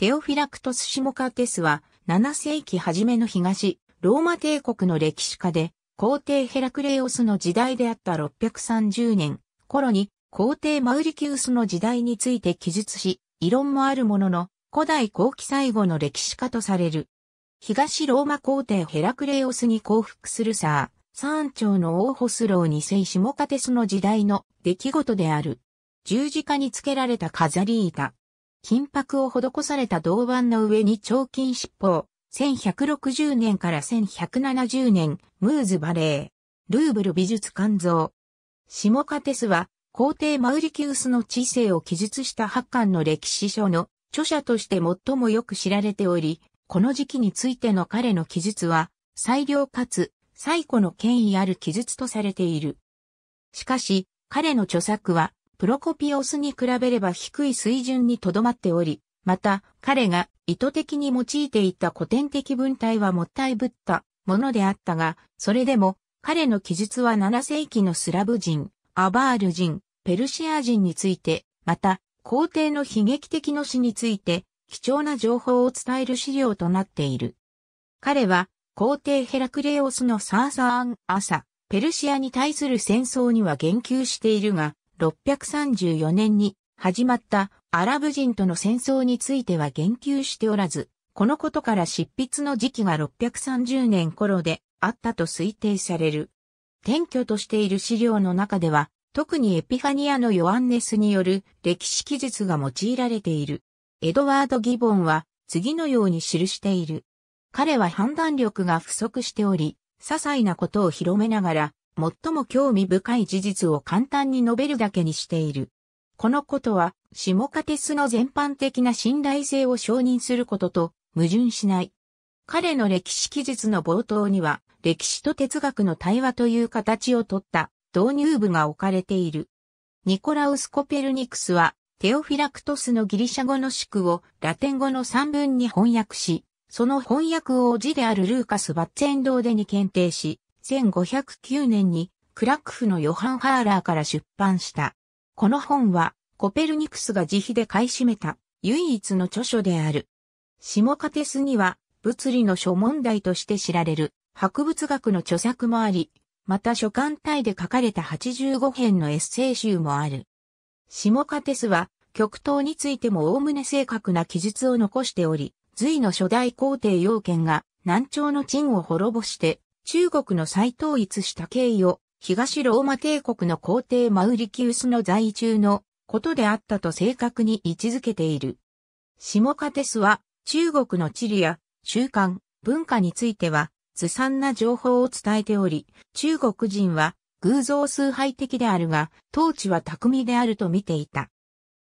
テオフィラクトス・シモカテスは7世紀初めの東、ローマ帝国の歴史家で、皇帝ヘラクレオスの時代であった630年頃に皇帝マウリキウスの時代について記述し、異論もあるものの、古代後期最後の歴史家とされる。東ローマ皇帝ヘラクレオスに降伏するサー、三朝のオーホスロー二世シモカテスの時代の出来事である。十字架につけられた飾り板。金箔を施された銅板の上に彫金尻尾、1160年から1170年、ムーズバレー、ルーブル美術館像。モカテスは、皇帝マウリキウスの知性を記述した発刊の歴史書の著者として最もよく知られており、この時期についての彼の記述は、最良かつ最古の権威ある記述とされている。しかし、彼の著作は、プロコピオスに比べれば低い水準にとどまっており、また、彼が意図的に用いていた古典的文体はもったいぶったものであったが、それでも、彼の記述は7世紀のスラブ人、アバール人、ペルシア人について、また、皇帝の悲劇的の死について、貴重な情報を伝える資料となっている。彼は、皇帝ヘラクレオスのサーサーン・アサ、ペルシアに対する戦争には言及しているが、634年に始まったアラブ人との戦争については言及しておらず、このことから執筆の時期が630年頃であったと推定される。転居としている資料の中では、特にエピファニアのヨアンネスによる歴史記述が用いられている。エドワード・ギボンは次のように記している。彼は判断力が不足しており、些細なことを広めながら、最も興味深い事実を簡単に述べるだけにしている。このことは、シモカテスの全般的な信頼性を承認することと矛盾しない。彼の歴史記述の冒頭には、歴史と哲学の対話という形をとった導入部が置かれている。ニコラウス・コペルニクスは、テオフィラクトスのギリシャ語の宿をラテン語の三文に翻訳し、その翻訳を字であるルーカス・バッツェンドーデに検定し、1509年にクラックフのヨハン・ハーラーから出版した。この本はコペルニクスが自費で買い占めた唯一の著書である。シモカテスには物理の諸問題として知られる博物学の著作もあり、また書簡体で書かれた85編のエッセイ集もある。シモカテスは極東についても概ね正確な記述を残しており、隋の初代皇帝要件が南朝の陳を滅ぼして中国の再統一した経緯を東ローマ帝国の皇帝マウリキウスの在中のことであったと正確に位置づけている。下カテスは中国の地理や習慣、文化についてはずさんな情報を伝えており、中国人は偶像崇拝的であるが、統治は巧みであると見ていた。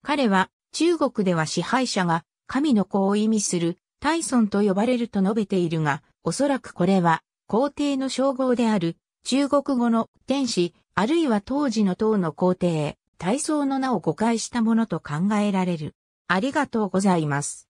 彼は中国では支配者が神の子を意味する大孫と呼ばれると述べているが、おそらくこれは皇帝の称号である、中国語の天使、あるいは当時の唐の皇帝、体操の名を誤解したものと考えられる。ありがとうございます。